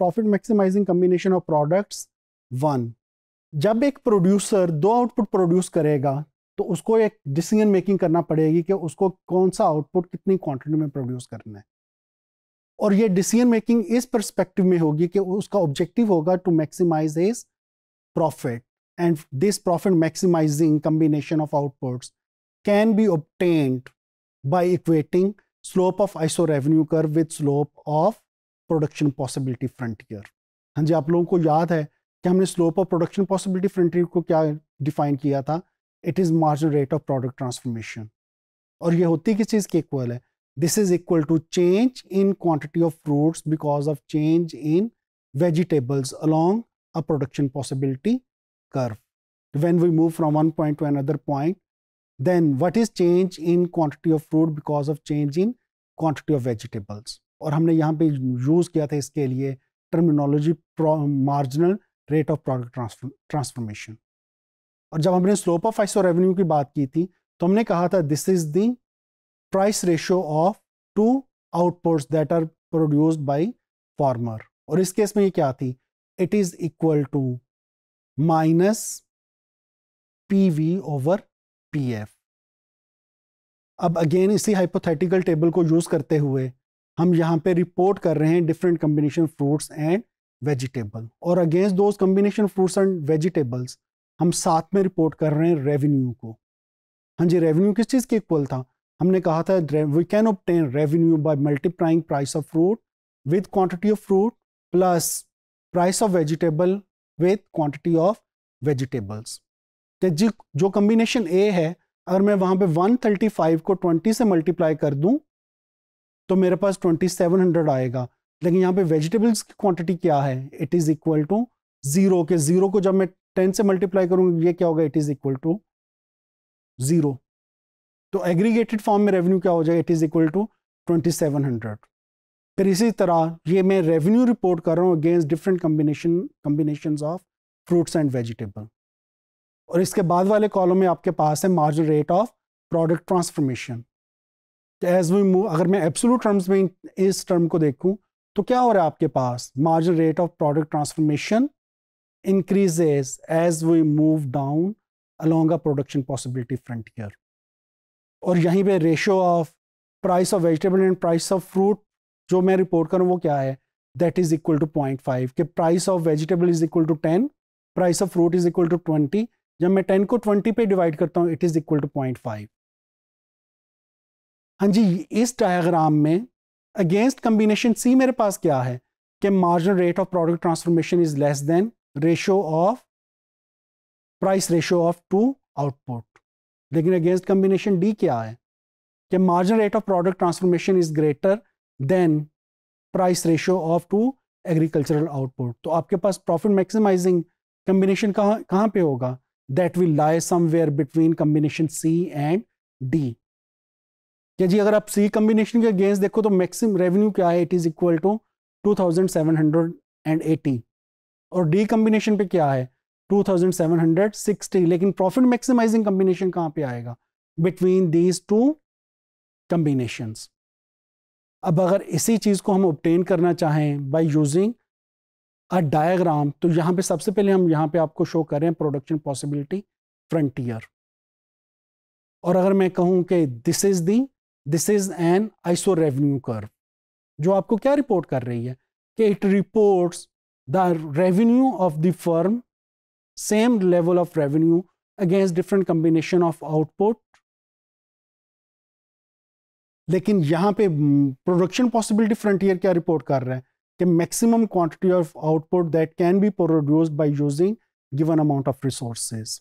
Profit maximising combination of products one जब एक producer दो आउटपुट प्रोड्यूस करेगा तो उसको एक डिसीजन मेकिंग करना पड़ेगी कि उसको कौन सा आउटपुट कितनी क्वांटिटी में प्रोड्यूस करना है और ये डिसीजन मेकिंग इस परस्पेक्टिव में होगी कि उसका ऑब्जेक्टिव होगा to maximise is profit and this profit maximising combination of outputs can be obtained by equating slope of iso revenue curve with slope of production possibility frontier हाँ जी आप लोगों को याद है कि हमने slope of production possibility frontier को क्या डिफाइन किया था it is margin rate of product transformation और ये होती किस चीज़ की इक्वल है this is equal to change in quantity of fruits because of change in vegetables along a production possibility curve when we move from one point to another point then what is change in quantity of fruit because of change in quantity of vegetables और हमने यहाँ पे use किया था इसके लिए terminology marginal rate of product transformation और जब हमने स्लोप ऑफ आइसो रेवेन्यू की बात की थी तो हमने कहा था this is the price ratio of two outputs that are produce by farmer और इस केस में ये क्या थी it is equal to minus P V over P F अब अगेन इसी हाइपोथेटिकल टेबल को यूज करते हुए हम यहाँ पे रिपोर्ट कर रहे हैं different combination fruits and vegetable और against those combination fruits and vegetables हम साथ में रिपोर्ट कर रहे हैं रेवेन्यू को हाँ जी रेवेन्यू किस चीज़ के इक्वल था हमने कहा था we can obtain revenue by multiplying price of fruit with quantity of fruit plus price of vegetable with quantity of vegetables जो कम्बिनेशन ए है अगर मैं वहाँ पे 135 को 20 से मल्टीप्लाई कर दूँ तो मेरे पास 2700 आएगा लेकिन यहाँ पे वेजिटेबल्स की क्वांटिटी क्या है it is equal to zero के ज़ीरो को जब मैं टेन से मल्टीप्लाई करूंगा ये क्या होगा it is equal to zero तो एग्रीगेटेड फॉर्म में रेवेन्यू क्या हो जाएगा it is equal to twenty seven hundred फिर इसी तरह ये मैं रेवेन्यू रिपोर्ट कर रहा हूँ against different combination combination of fruits and vegetable और इसके बाद वाले कॉलम में आपके पास है margin rate of product transformation as we move अगर मैं एब्सोलूट टर्म्स में इस टर्म को देखूं तो क्या हो रहा है आपके पास margin rate of product transformation increases as we move down along a production possibility frontier और यहीं पे ratio of price of vegetable and price of fruit जो मैं रिपोर्ट करूँ वो क्या है that is equal to point five के price of vegetable is equal to ten price of fruit is equal to twenty जब मैं टेन को ट्वेंटी पे डिवाइड करता हूँ it is equal to point five हाँ जी इस डायग्राम में अगेंस्ट कम्बिनेशन सी मेरे पास क्या है कि marginal rate of product transformation is less than ratio of price ratio of two output लेकिन अगेंस्ट कम्बिनेशन डी क्या है कि marginal rate of product transformation is greater than price ratio of two agricultural output तो आपके पास profit maximising combination कहाँ कहाँ पे होगा that will lie somewhere between combination C and D या जी अगर आप सी कम्बिनेशन के गेंस देखो तो मैक्सिमम रेवेन्यू क्या है it is equal to two thousand seven hundred and eighty और डी कम्बिनेशन पे क्या है two thousand seven hundred sixty लेकिन प्रॉफिट मैक्सिमाइजिंग कम्बिनेशन कहाँ पे आएगा बिटवीन दीज टू कम्बिनेशन अब अगर इसी चीज़ को हम ऑप्टेन करना चाहें बाय यूजिंग अ डायग्राम तो यहाँ पे सबसे पहले हम यहाँ पे आपको शो कर रहे हैं प्रोडक्शन पॉसिबिलिटी फ्रंटियर और अगर मैं कहूं कि this is the this is an iso revenue curve जो आपको क्या रिपोर्ट कर रही है कि it reports the revenue of the firm same level of revenue against different combination of output लेकिन यहां पे प्रोडक्शन पॉसिबिलिटी फ्रंटियर क्या रिपोर्ट कर रहा है कि maximum quantity of output that can be produced by using given amount of resources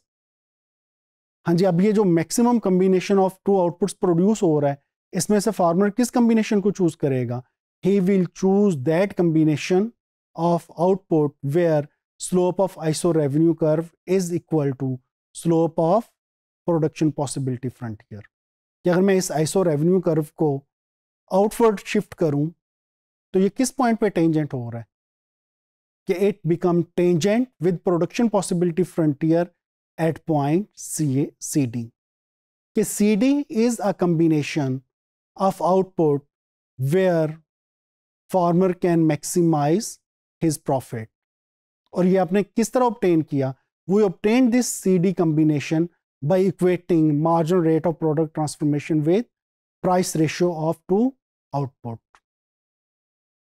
हाँ जी अब ये जो maximum combination of two outputs produce हो रहा है इसमें से फार्मर किस कम्बिनेशन को चूज करेगा he will choose that combination of output where slope of iso revenue curve is equal to slope of production possibility frontier कि अगर मैं इस आइसो रेवेन्यू कर्व को आउटवर्ड शिफ्ट करूं तो ये किस पॉइंट पे टेंजेंट हो रहा है कि it become tangent with production possibility frontier C A C D C D is a combination of output where farmer can maximize his profit. और ये आपने किस तरह obtain किया We obtained this CD combination by equating marginal rate of product transformation with price ratio of two output.